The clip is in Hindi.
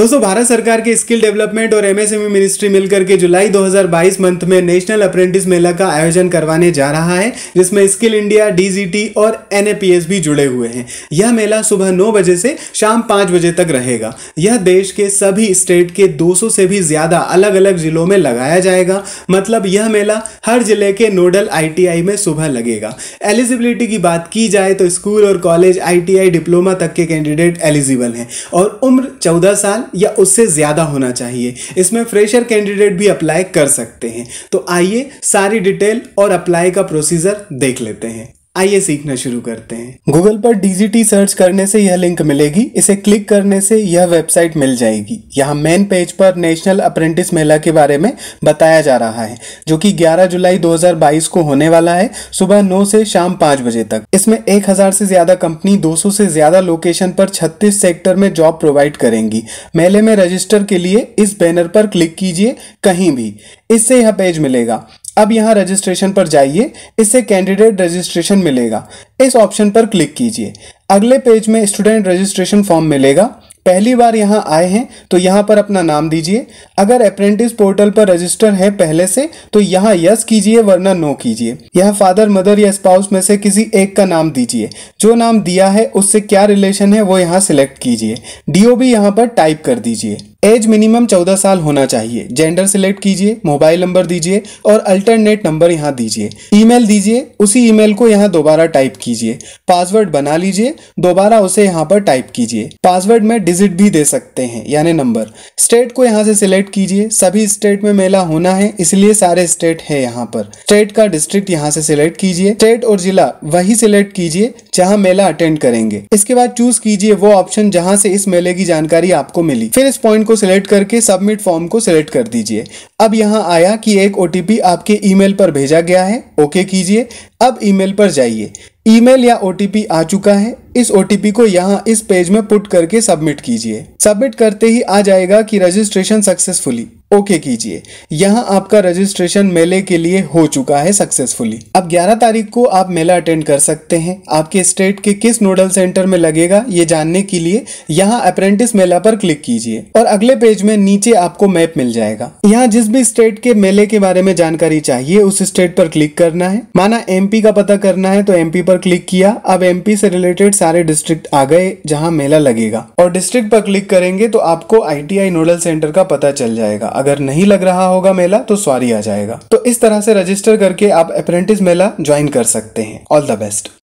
दोस्तों भारत सरकार के स्किल डेवलपमेंट और एमएसएमई e मिनिस्ट्री मिलकर के जुलाई 2022 मंथ में नेशनल अप्रेंटिस मेला का आयोजन करवाने जा रहा है जिसमें स्किल इंडिया डीजीटी और एनएपीएस भी जुड़े हुए हैं यह मेला सुबह 9 बजे से शाम 5 बजे तक रहेगा यह देश के सभी स्टेट के 200 से भी ज्यादा अलग अलग जिलों में लगाया जाएगा मतलब यह मेला हर जिले के नोडल आई में सुबह लगेगा एलिजिबिलिटी की बात की जाए तो स्कूल और कॉलेज आई डिप्लोमा तक के कैंडिडेट एलिजिबल हैं और उम्र चौदह साल या उससे ज़्यादा होना चाहिए इसमें फ्रेशर कैंडिडेट भी अप्लाई कर सकते हैं तो आइए सारी डिटेल और अप्लाई का प्रोसीजर देख लेते हैं आइए सीखना शुरू करते हैं गूगल पर डीजीटी सर्च करने से यह लिंक मिलेगी इसे क्लिक करने से यह वेबसाइट मिल जाएगी यहाँ मेन पेज पर नेशनल अप्रेंटिस मेला के बारे में बताया जा रहा है जो कि 11 जुलाई 2022 को होने वाला है सुबह 9 से शाम 5 बजे तक इसमें 1000 से ज्यादा कंपनी 200 से ज्यादा लोकेशन पर 36 सेक्टर में जॉब प्रोवाइड करेंगी मेले में रजिस्टर के लिए इस बैनर पर क्लिक कीजिए कहीं भी इससे यह पेज मिलेगा अब यहाँ रजिस्ट्रेशन पर जाइए इससे कैंडिडेट रजिस्ट्रेशन मिलेगा इस ऑप्शन पर क्लिक कीजिए अगले पेज में स्टूडेंट रजिस्ट्रेशन फॉर्म मिलेगा पहली बार यहाँ आए हैं तो यहाँ पर अपना नाम दीजिए अगर अप्रेंटिस पोर्टल पर रजिस्टर है पहले से तो यहाँ यस कीजिए वरना नो कीजिए यहाँ फादर मदर या स्पाउस में से किसी एक का नाम दीजिए जो नाम दिया है उससे क्या रिलेशन है वो यहाँ सिलेक्ट कीजिए डी ओ बी यहाँ पर टाइप कर दीजिए एज मिनिमम चौदह साल होना चाहिए जेंडर सिलेक्ट कीजिए मोबाइल नंबर दीजिए और अल्टरनेट नंबर यहाँ दीजिए ईमेल दीजिए उसी ईमेल को यहाँ दोबारा टाइप कीजिए पासवर्ड बना लीजिए दोबारा उसे यहाँ पर टाइप कीजिए पासवर्ड में डिजिट भी दे सकते हैं यानी नंबर स्टेट को यहाँ से सिलेक्ट कीजिए सभी स्टेट में मेला होना है इसलिए सारे स्टेट है यहाँ पर स्टेट का डिस्ट्रिक्ट यहाँ से सिलेक्ट कीजिए स्टेट और जिला वही सिलेक्ट कीजिए जहां मेला अटेंड करेंगे इसके बाद चूज कीजिए वो ऑप्शन जहां से इस मेले की जानकारी आपको मिली फिर इस पॉइंट को सिलेक्ट करके सबमिट फॉर्म को सिलेक्ट कर दीजिए अब यहाँ आया कि एक ओटीपी आपके ईमेल पर भेजा गया है ओके कीजिए अब ईमेल पर जाइए ईमेल या ओटीपी आ चुका है इस ओटीपी को यहाँ इस पेज में पुट करके सबमिट कीजिए सबमिट करते ही आ जाएगा कि रजिस्ट्रेशन सक्सेसफुली ओके okay कीजिए यहाँ आपका रजिस्ट्रेशन मेले के लिए हो चुका है सक्सेसफुली अब 11 तारीख को आप मेला अटेंड कर सकते हैं आपके स्टेट के किस नोडल सेंटर में लगेगा ये जानने के लिए यहाँ अप्रेंटिस मेला पर क्लिक कीजिए और अगले पेज में नीचे आपको मैप मिल जाएगा यहाँ जिस भी स्टेट के मेले के बारे में जानकारी चाहिए उस स्टेट पर क्लिक करना है माना एम का पता करना है तो एम पर क्लिक किया अब एम से रिलेटेड सारे डिस्ट्रिक्ट आ गए जहाँ मेला लगेगा और डिस्ट्रिक्ट पर क्लिक करेंगे तो आपको आई नोडल सेंटर का पता चल जाएगा अगर नहीं लग रहा होगा मेला तो सॉरी आ जाएगा तो इस तरह से रजिस्टर करके आप अप्रेंटिस मेला ज्वाइन कर सकते हैं ऑल द बेस्ट